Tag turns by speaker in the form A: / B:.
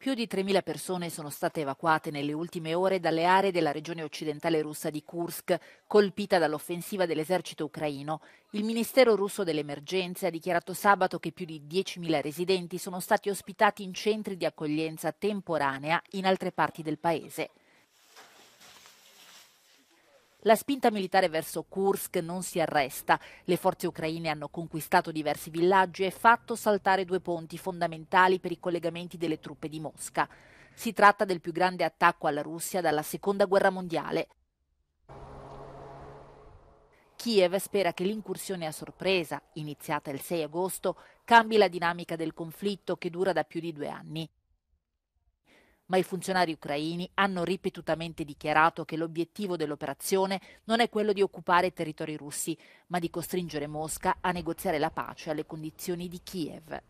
A: Più di 3.000 persone sono state evacuate nelle ultime ore dalle aree della regione occidentale russa di Kursk, colpita dall'offensiva dell'esercito ucraino. Il Ministero russo delle emergenze ha dichiarato sabato che più di 10.000 residenti sono stati ospitati in centri di accoglienza temporanea in altre parti del paese. La spinta militare verso Kursk non si arresta. Le forze ucraine hanno conquistato diversi villaggi e fatto saltare due ponti fondamentali per i collegamenti delle truppe di Mosca. Si tratta del più grande attacco alla Russia dalla Seconda Guerra Mondiale. Kiev spera che l'incursione a sorpresa, iniziata il 6 agosto, cambi la dinamica del conflitto che dura da più di due anni ma i funzionari ucraini hanno ripetutamente dichiarato che l'obiettivo dell'operazione non è quello di occupare territori russi, ma di costringere Mosca a negoziare la pace alle condizioni di Kiev.